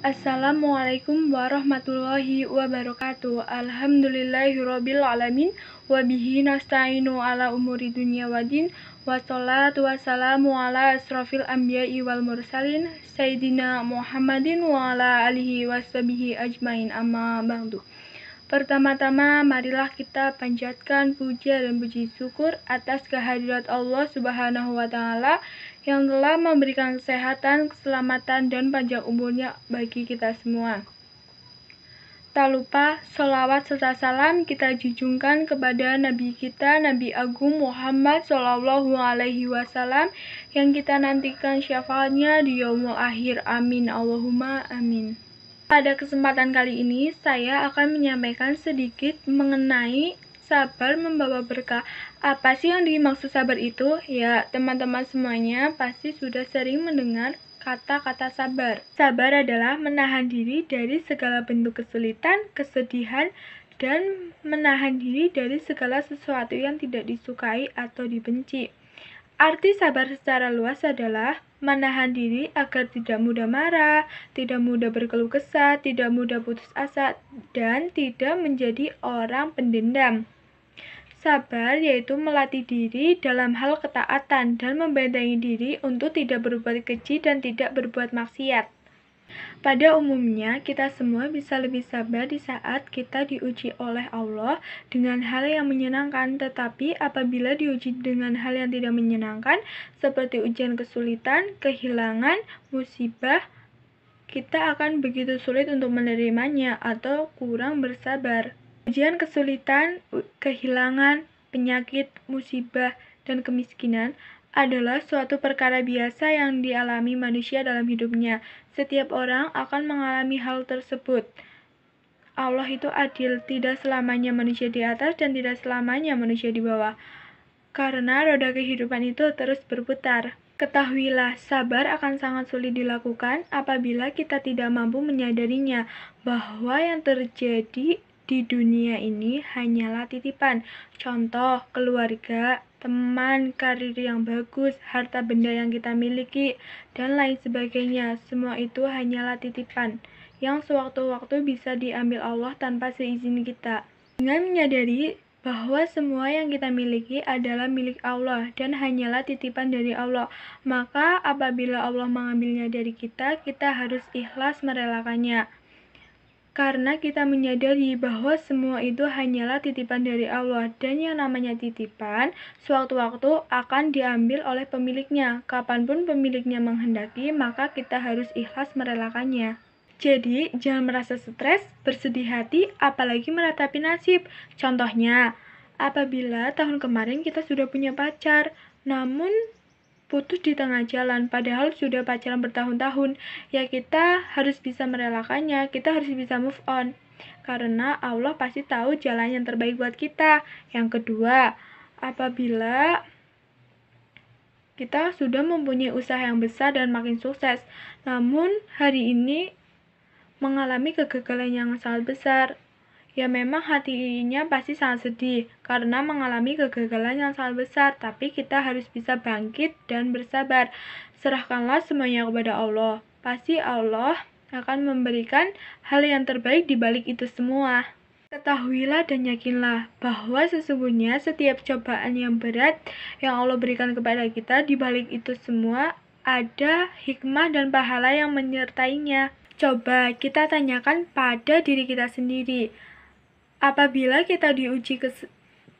Assalamualaikum warahmatullahi wabarakatuh. Alhamdulillahirabbil alamin wa bihi nasta'inu ala umuri dunya wadin. Wassalatu wassalamu ala asrofil anbiya'i wal mursalin sayyidina Muhammadin wa ala alihi washabihi ajmain amma ba'du. Pertama-tama marilah kita panjatkan puja dan puji syukur atas kehadirat Allah Subhanahu wa taala yang telah memberikan kesehatan, keselamatan, dan panjang umurnya bagi kita semua. Tak lupa, solawat serta salam kita jujungkan kepada Nabi kita, Nabi Agung Muhammad Sallallahu Alaihi Wasallam yang kita nantikan syafaatnya di yaumul akhir. Amin. Allahumma amin. Pada kesempatan kali ini, saya akan menyampaikan sedikit mengenai sabar membawa berkah. Apa sih yang dimaksud sabar itu? Ya, teman-teman semuanya pasti sudah sering mendengar kata-kata sabar. Sabar adalah menahan diri dari segala bentuk kesulitan, kesedihan, dan menahan diri dari segala sesuatu yang tidak disukai atau dibenci. Arti sabar secara luas adalah menahan diri agar tidak mudah marah, tidak mudah berkeluh kesah, tidak mudah putus asa, dan tidak menjadi orang pendendam. Sabar yaitu melatih diri dalam hal ketaatan dan membentengi diri untuk tidak berbuat keji dan tidak berbuat maksiat. Pada umumnya, kita semua bisa lebih sabar di saat kita diuji oleh Allah dengan hal yang menyenangkan, tetapi apabila diuji dengan hal yang tidak menyenangkan, seperti ujian kesulitan, kehilangan, musibah, kita akan begitu sulit untuk menerimanya atau kurang bersabar. Ujian kesulitan, kehilangan, penyakit, musibah, dan kemiskinan adalah suatu perkara biasa yang dialami manusia dalam hidupnya. Setiap orang akan mengalami hal tersebut. Allah itu adil, tidak selamanya manusia di atas dan tidak selamanya manusia di bawah. Karena roda kehidupan itu terus berputar. Ketahuilah, sabar akan sangat sulit dilakukan apabila kita tidak mampu menyadarinya bahwa yang terjadi di dunia ini hanyalah titipan. Contoh, keluarga, teman, karir yang bagus, harta benda yang kita miliki, dan lain sebagainya. Semua itu hanyalah titipan yang sewaktu-waktu bisa diambil Allah tanpa seizin kita. Dengan menyadari bahwa semua yang kita miliki adalah milik Allah dan hanyalah titipan dari Allah. Maka apabila Allah mengambilnya dari kita, kita harus ikhlas merelakannya karena kita menyadari bahwa semua itu hanyalah titipan dari Allah dan yang namanya titipan sewaktu-waktu akan diambil oleh pemiliknya. Kapanpun pemiliknya menghendaki, maka kita harus ikhlas merelakannya. Jadi, jangan merasa stres, bersedih hati, apalagi meratapi nasib. Contohnya, apabila tahun kemarin kita sudah punya pacar, namun putus di tengah jalan padahal sudah pacaran bertahun-tahun ya kita harus bisa merelakannya kita harus bisa move on karena Allah pasti tahu jalan yang terbaik buat kita yang kedua apabila kita sudah mempunyai usaha yang besar dan makin sukses namun hari ini mengalami kegagalan yang sangat besar Ya memang hatinya pasti sangat sedih karena mengalami kegagalan yang sangat besar, tapi kita harus bisa bangkit dan bersabar. Serahkanlah semuanya kepada Allah. Pasti Allah akan memberikan hal yang terbaik di balik itu semua. Ketahuilah dan yakinlah bahwa sesungguhnya setiap cobaan yang berat yang Allah berikan kepada kita di balik itu semua ada hikmah dan pahala yang menyertainya. Coba kita tanyakan pada diri kita sendiri, Apabila kita diuji kes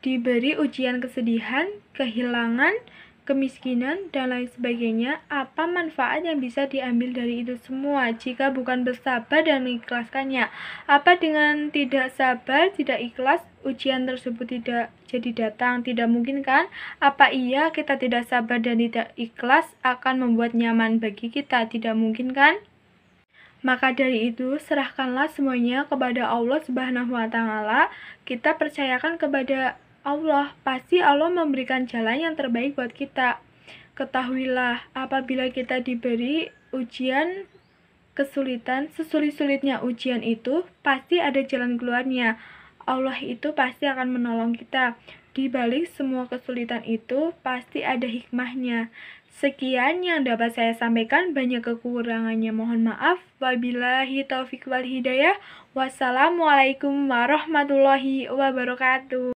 diberi ujian kesedihan, kehilangan, kemiskinan, dan lain sebagainya, apa manfaat yang bisa diambil dari itu semua jika bukan bersabar dan mengikhlaskannya? Apa dengan tidak sabar, tidak ikhlas, ujian tersebut tidak jadi datang? Tidak mungkin kan? Apa iya kita tidak sabar dan tidak ikhlas akan membuat nyaman bagi kita? Tidak mungkin kan? Maka dari itu, serahkanlah semuanya kepada Allah Subhanahu wa taala. Kita percayakan kepada Allah, pasti Allah memberikan jalan yang terbaik buat kita. Ketahuilah, apabila kita diberi ujian kesulitan, sesulit-sulitnya ujian itu, pasti ada jalan keluarnya. Allah itu pasti akan menolong kita. Di balik semua kesulitan itu, pasti ada hikmahnya. Sekian yang dapat saya sampaikan, banyak kekurangannya mohon maaf. Wabillahi taufiq wal hidayah. Wassalamualaikum warahmatullahi wabarakatuh.